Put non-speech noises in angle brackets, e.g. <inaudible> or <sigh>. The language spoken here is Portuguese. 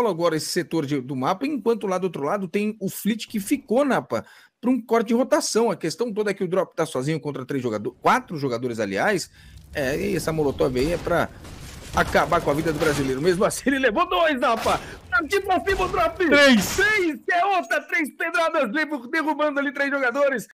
falou agora esse setor de, do mapa, enquanto lá do outro lado tem o Flit que ficou, Napa, para um corte de rotação. A questão toda é que o Drop tá sozinho contra três jogadores, quatro jogadores, aliás. É, e essa Molotov aí é para acabar com a vida do brasileiro. Mesmo <laughs> assim, ele levou dois, Napa. Tipo o Drop! Três! Seis! É outra! Três pedradas, derrubando ali três jogadores.